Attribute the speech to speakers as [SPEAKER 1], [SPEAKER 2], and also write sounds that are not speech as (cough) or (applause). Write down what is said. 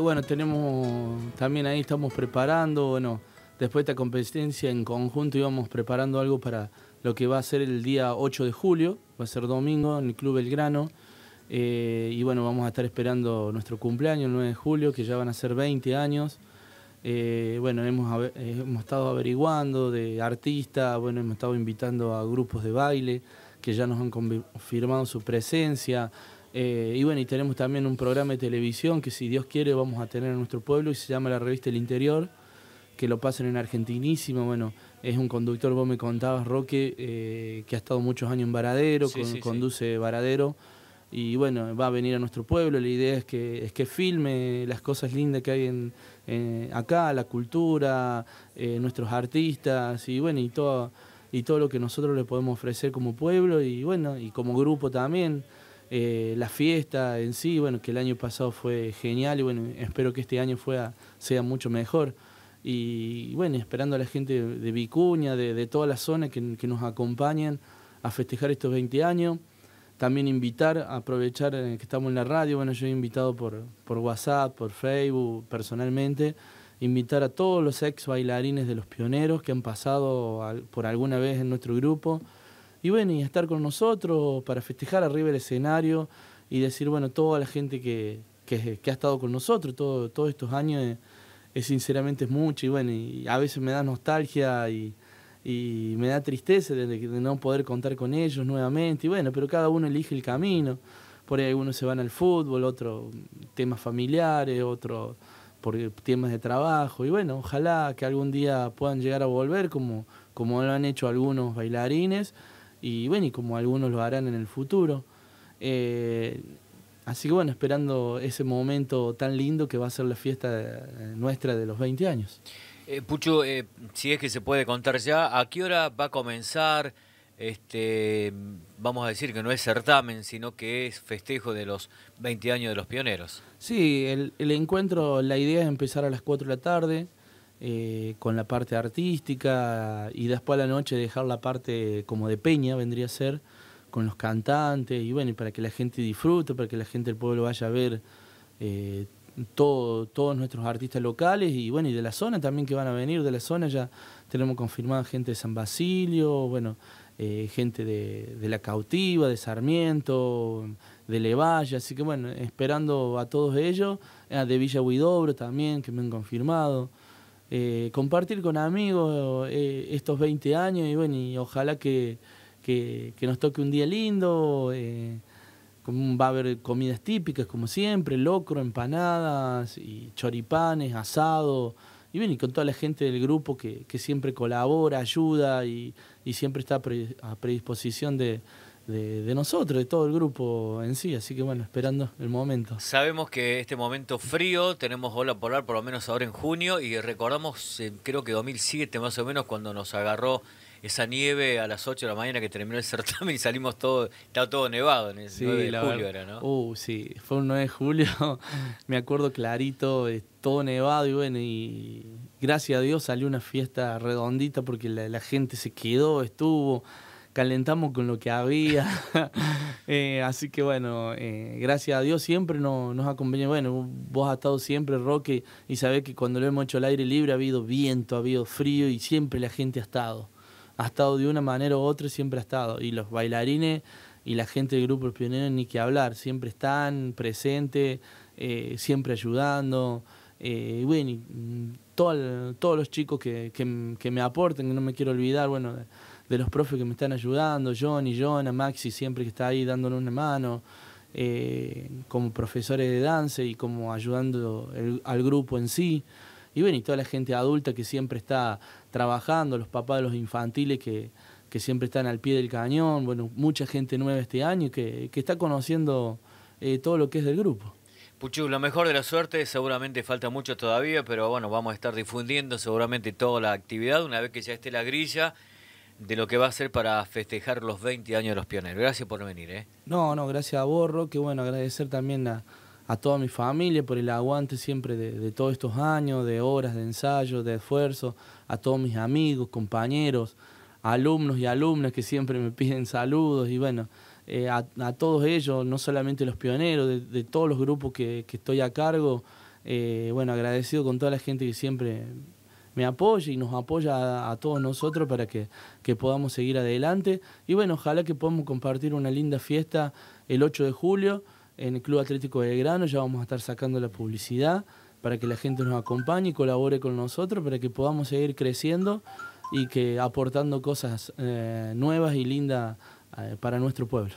[SPEAKER 1] bueno, tenemos también ahí estamos preparando, bueno, después de esta competencia en conjunto íbamos preparando algo para lo que va a ser el día 8 de julio, va a ser domingo en el Club Belgrano. Eh, y bueno, vamos a estar esperando nuestro cumpleaños el 9 de julio, que ya van a ser 20 años. Eh, bueno, hemos, hemos estado averiguando de artistas, bueno, hemos estado invitando a grupos de baile que ya nos han confirmado su presencia. Eh, y bueno, y tenemos también un programa de televisión que si Dios quiere vamos a tener en nuestro pueblo y se llama la revista El Interior, que lo pasan en Argentinísimo. Bueno, es un conductor, vos me contabas, Roque, eh, que ha estado muchos años en Varadero, conduce Varadero. Y bueno, va a venir a nuestro pueblo, la idea es que, es que filme las cosas lindas que hay en, acá, la cultura, eh, nuestros artistas y bueno, y todo, y todo lo que nosotros le podemos ofrecer como pueblo y bueno, y como grupo también. Eh, la fiesta en sí, bueno, que el año pasado fue genial y bueno, espero que este año sea mucho mejor. Y, bueno, esperando a la gente de Vicuña, de, toda la zona que, nos acompañen a festejar estos 20 años. También invitar, aprovechar eh, que estamos en la radio, bueno, yo he invitado por, por WhatsApp, por Facebook, personalmente, invitar a todos los ex bailarines de los pioneros que han pasado por alguna vez en nuestro grupo y bueno, y estar con nosotros para festejar arriba el escenario y decir, bueno, toda la gente que, ha estado con nosotros todos estos años, eh, es, sinceramente mucho y bueno, y a veces me da nostalgia y, me da tristeza de, no poder contar con ellos nuevamente y bueno, pero cada uno elige el camino, por ahí algunos se van al fútbol, otros temas familiares, otros por temas de trabajo y bueno, ojalá que algún día puedan llegar a volver como, como lo han hecho algunos bailarines y bueno, y como algunos lo harán en el futuro. Eh, así que bueno, esperando ese momento tan lindo que va a ser la fiesta eh, nuestra de los 20 años.
[SPEAKER 2] Eh, Pucho, si es que se puede contar ya, ¿a qué hora va a comenzar? Este, vamos a decir que no es certamen, sino que es festejo de los 20 años de los pioneros.
[SPEAKER 1] Sí, el, el encuentro, la idea es empezar a las 4 de la tarde. Eh, con la parte artística y después a la noche dejar la parte como de peña, vendría a ser, con los cantantes y bueno, para que la gente disfrute, para que la gente del pueblo vaya a ver eh, todos nuestros artistas locales y bueno, y de la zona también que van a venir, de la zona ya tenemos confirmada gente de San Basilio, bueno, eh, gente de, La Cautiva, de Sarmiento, de Levalle, así que bueno, esperando a todos ellos, de Villa Huidobro también, que me han confirmado. Eh, compartir con amigos eh, estos 20 años y bueno, y ojalá que, nos toque un día lindo. Eh, va a haber comidas típicas como siempre, locro, empanadas, y choripanes, asado, y con toda la gente del grupo que, siempre colabora, ayuda y siempre está a predisposición de, de, nosotros, de todo el grupo en sí. Así que bueno, esperando el momento.
[SPEAKER 2] Sabemos que este momento frío, tenemos ola polar por lo menos ahora en junio y recordamos, eh, creo que 2007 más o menos, cuando nos agarró esa nieve a las 8 de la mañana que terminó el certamen y salimos todo, estaba todo nevado en el 9 de julio ¿no?
[SPEAKER 1] Uh, sí, fue un 9 de julio, (laughs) me acuerdo clarito, eh, todo nevado y bueno, y gracias a Dios salió una fiesta redondita porque la gente se quedó, estuvo calentamos con lo que había. (laughs) Eh, así que bueno, eh, gracias a Dios siempre nos, nos convenido, Bueno, vos has estado siempre, Roque, y sabés que cuando lo hemos hecho al aire libre ha habido viento, ha habido frío y siempre la gente ha estado. Ha estado de una manera u otra, siempre ha estado. Y los bailarines y la gente del grupo Pionero, ni que hablar, siempre están presentes, eh, siempre ayudando. Eh, bueno, todos los chicos que, que, me aporten, que no me quiero olvidar, bueno, de, los profes que me están ayudando, y John John, a Maxi, siempre que está ahí dándole una mano, eh, como profesores de danza y como ayudando al grupo en sí. Y bueno, y toda la gente adulta que siempre está trabajando, los papás de los infantiles que, siempre están al pie del cañón, bueno, mucha gente nueva este año que, que está conociendo eh, todo lo que es del grupo.
[SPEAKER 2] Puchu, lo mejor de la suerte, seguramente falta mucho todavía, pero bueno, vamos a estar difundiendo seguramente toda la actividad una vez que ya esté la grilla de lo que va a ser para festejar los 20 años de los pioneros. Gracias por venir. ¿eh?
[SPEAKER 1] No, no, gracias a Borro, que bueno, agradecer también a, toda mi familia por el aguante siempre de, de, todos estos años, de horas de ensayo, de esfuerzo, a todos mis amigos, compañeros, alumnos y alumnas que siempre me piden saludos y bueno. Eh, a, todos ellos, no solamente los pioneros, de, todos los grupos que, estoy a cargo. Eh, bueno, agradecido con toda la gente que siempre me apoya y nos apoya a, todos nosotros para que, podamos seguir adelante. Y bueno, ojalá que podamos compartir una linda fiesta el 8 de julio en el Club Atlético de Grano. Ya vamos a estar sacando la publicidad para que la gente nos acompañe y colabore con nosotros, para que podamos seguir creciendo y que aportando cosas eh, nuevas y lindas eh, para nuestro pueblo.